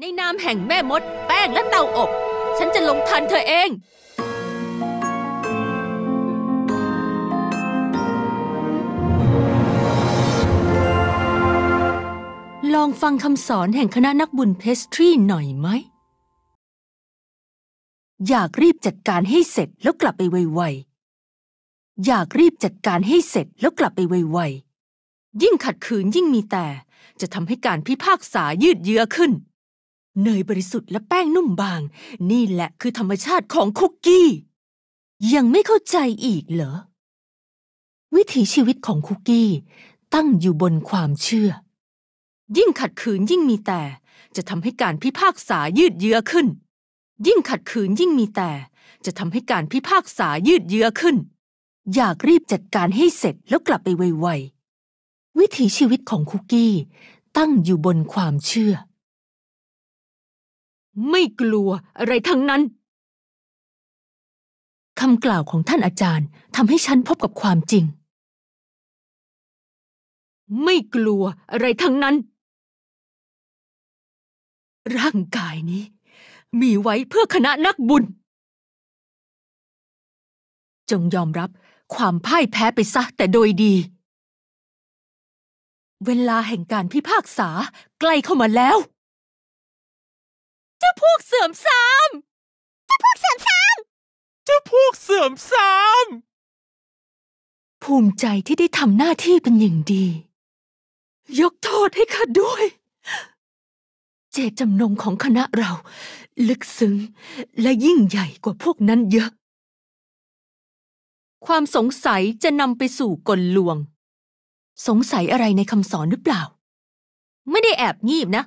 ในนามแห่งแม่มด แป้งและเตาอบ ฉันจะลงทันเธอเอง ลองฟังคำสอนแห่งคณะนักบุญเพสทรีหน่อยไหมอยากรีบจัดการให้เสร็จแล้วกลับไปไวๆอยากรีบจัดการให้เสร็จแล้วกลับไปไวๆยิ่งขัดขืนยิ่งมีแต่จะทำให้การพิพากษายืดเยื้อขึ้นเนยบริสุทธิ์และแป้งนุ่มบาง นี่แหละคือธรรมชาติของคุกกี้ ยังไม่เข้าใจอีกเหรอ วิถีชีวิตของคุกกี้ตั้งอยู่บนความเชื่อ ยิ่งขัดขืนยิ่งมีแต่จะทำให้การพิพากษายืดเยื้อขึ้น ยิ่งขัดขืนยิ่งมีแต่จะทำให้การพิพากษายืดเยื้อขึ้น อยากรีบจัดการให้เสร็จแล้วกลับไปไวๆวิถีชีวิตของคุกกี้ตั้งอยู่บนความเชื่อไม่กลัวอะไรทั้งนั้น คำกล่าวของท่านอาจารย์ทำให้ฉันพบกับความจริง ไม่กลัวอะไรทั้งนั้น ร่างกายนี้ มีไว้เพื่อคณะนักบุญ จงยอมรับความพ่ายแพ้ไปซะ แต่โดยดี เวลาแห่งการพิพากษาใกล้เข้ามาแล้วจ้าพวกเสื่อมทราม เจ้าพวกเสื่อมทราม เจ้าพวกเสื่อมทราม ภูมิใจที่ได้ทำหน้าที่เป็นอย่างดี ยกโทษให้ข้าด้วย เจตจำนงของคณะเรา ลึกซึ้งและยิ่งใหญ่กว่าพวกนั้นเยอะ ความสงสัยจะนำไปสู่กลลวง สงสัยอะไรในคำสอนหรือเปล่า ไม่ได้แอบงีบนะ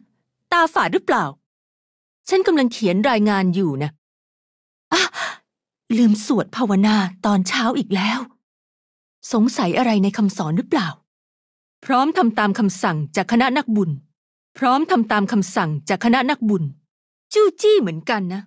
ตาฝาดหรือเปล่าฉันกำลังเขียนรายงานอยู่นะอะลืมสวดภาวนาตอนเช้าอีกแล้ว สงสัยอะไรในคำสอนหรือเปล่า พร้อมทำตามคำสั่งจากคณะนักบุญ พร้อมทำตามคำสั่งจากคณะนักบุญ จู้จี้เหมือนกันนะ